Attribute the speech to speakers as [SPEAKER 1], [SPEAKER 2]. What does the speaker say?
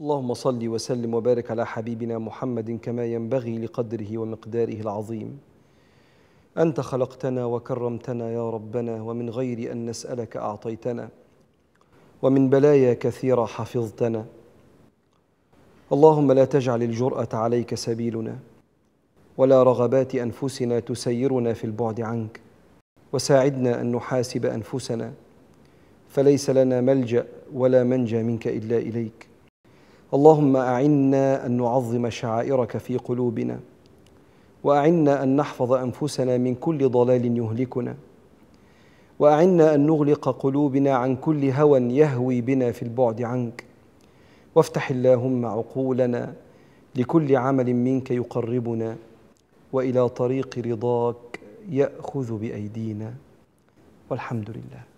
[SPEAKER 1] اللهم صل وسلم وبارك على حبيبنا محمد كما ينبغي لقدره ومقداره العظيم انت خلقتنا وكرمتنا يا ربنا ومن غير ان نسالك اعطيتنا ومن بلايا كثيره حفظتنا اللهم لا تجعل الجراه عليك سبيلنا ولا رغبات انفسنا تسيرنا في البعد عنك وساعدنا ان نحاسب انفسنا فليس لنا ملجا ولا منجا منك الا اليك اللهم أعنا أن نعظم شعائرك في قلوبنا وأعنا أن نحفظ أنفسنا من كل ضلال يهلكنا وأعنا أن نغلق قلوبنا عن كل هوى يهوي بنا في البعد عنك وافتح اللهم عقولنا لكل عمل منك يقربنا والى طريق رضاك ياخذ بايدينا والحمد لله